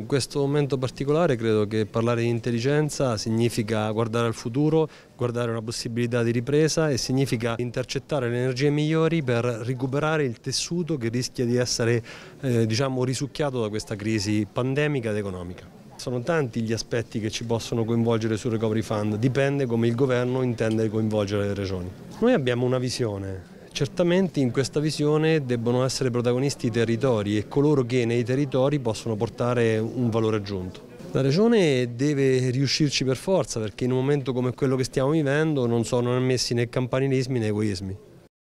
In questo momento particolare credo che parlare di intelligenza significa guardare al futuro, guardare una possibilità di ripresa e significa intercettare le energie migliori per recuperare il tessuto che rischia di essere eh, diciamo, risucchiato da questa crisi pandemica ed economica. Sono tanti gli aspetti che ci possono coinvolgere sul Recovery Fund, dipende come il governo intende coinvolgere le regioni. Noi abbiamo una visione, Certamente in questa visione debbono essere protagonisti i territori e coloro che nei territori possono portare un valore aggiunto. La Regione deve riuscirci per forza perché in un momento come quello che stiamo vivendo non sono ammessi né campanilismi né egoismi.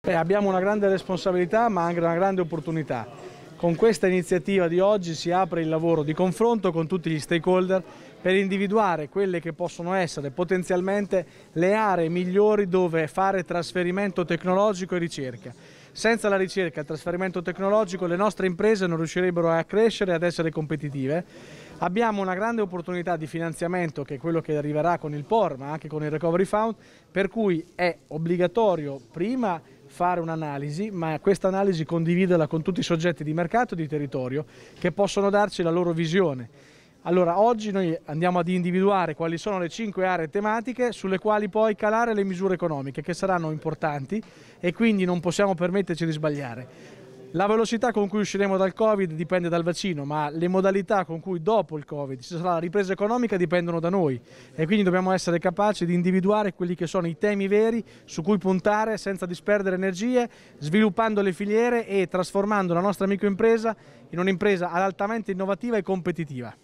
Eh, abbiamo una grande responsabilità ma anche una grande opportunità con questa iniziativa di oggi si apre il lavoro di confronto con tutti gli stakeholder per individuare quelle che possono essere potenzialmente le aree migliori dove fare trasferimento tecnologico e ricerca. Senza la ricerca e il trasferimento tecnologico le nostre imprese non riuscirebbero a crescere e ad essere competitive. Abbiamo una grande opportunità di finanziamento che è quello che arriverà con il POR ma anche con il Recovery Fund per cui è obbligatorio prima fare un'analisi, ma questa analisi condividerla con tutti i soggetti di mercato e di territorio che possono darci la loro visione. Allora, oggi noi andiamo ad individuare quali sono le cinque aree tematiche sulle quali poi calare le misure economiche, che saranno importanti e quindi non possiamo permetterci di sbagliare. La velocità con cui usciremo dal Covid dipende dal vaccino, ma le modalità con cui dopo il Covid ci sarà la ripresa economica dipendono da noi e quindi dobbiamo essere capaci di individuare quelli che sono i temi veri su cui puntare senza disperdere energie, sviluppando le filiere e trasformando la nostra microimpresa in un'impresa altamente innovativa e competitiva.